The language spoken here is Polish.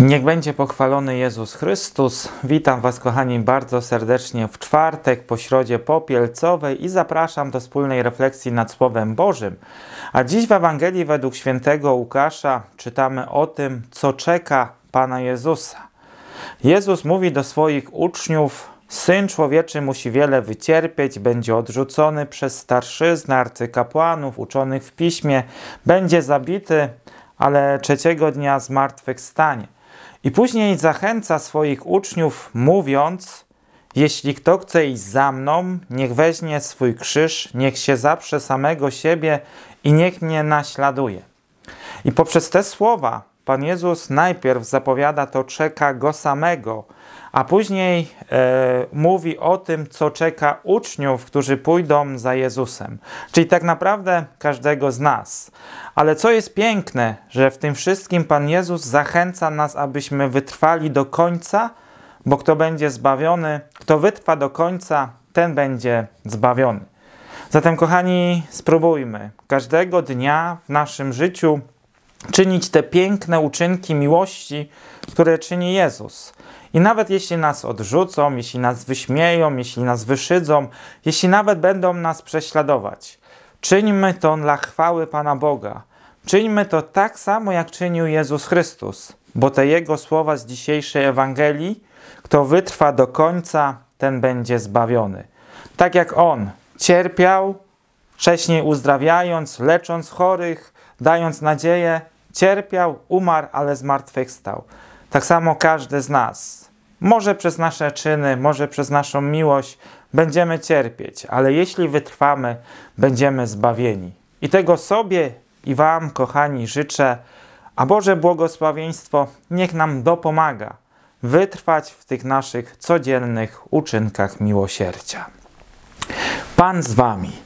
Niech będzie pochwalony Jezus Chrystus. Witam Was, kochani, bardzo serdecznie w czwartek po środzie popielcowej i zapraszam do wspólnej refleksji nad Słowem Bożym. A dziś w Ewangelii według świętego Łukasza czytamy o tym, co czeka Pana Jezusa. Jezus mówi do swoich uczniów: Syn człowieczy musi wiele wycierpieć, będzie odrzucony przez starszyzn, arcykapłanów, uczonych w piśmie, będzie zabity, ale trzeciego dnia zmartwychwstanie. I później zachęca swoich uczniów, mówiąc: Jeśli kto chce iść za mną, niech weźmie swój krzyż, niech się zaprze samego siebie i niech mnie naśladuje. I poprzez te słowa Pan Jezus najpierw zapowiada to czeka go samego, a później e, mówi o tym, co czeka uczniów, którzy pójdą za Jezusem, czyli tak naprawdę każdego z nas. Ale co jest piękne, że w tym wszystkim Pan Jezus zachęca nas, abyśmy wytrwali do końca, bo kto będzie zbawiony, kto wytrwa do końca, ten będzie zbawiony. Zatem, kochani, spróbujmy każdego dnia w naszym życiu czynić te piękne uczynki miłości, które czyni Jezus. I nawet jeśli nas odrzucą, jeśli nas wyśmieją, jeśli nas wyszydzą, jeśli nawet będą nas prześladować, czyńmy to dla chwały Pana Boga. Czyńmy to tak samo, jak czynił Jezus Chrystus, bo te Jego słowa z dzisiejszej Ewangelii, kto wytrwa do końca, ten będzie zbawiony. Tak jak On cierpiał, wcześniej uzdrawiając, lecząc chorych, dając nadzieję, cierpiał, umarł, ale zmartwychwstał. Tak samo każdy z nas. Może przez nasze czyny, może przez naszą miłość będziemy cierpieć, ale jeśli wytrwamy, będziemy zbawieni. I tego sobie i Wam, kochani, życzę, a Boże błogosławieństwo niech nam dopomaga wytrwać w tych naszych codziennych uczynkach miłosierdzia. Pan z Wami.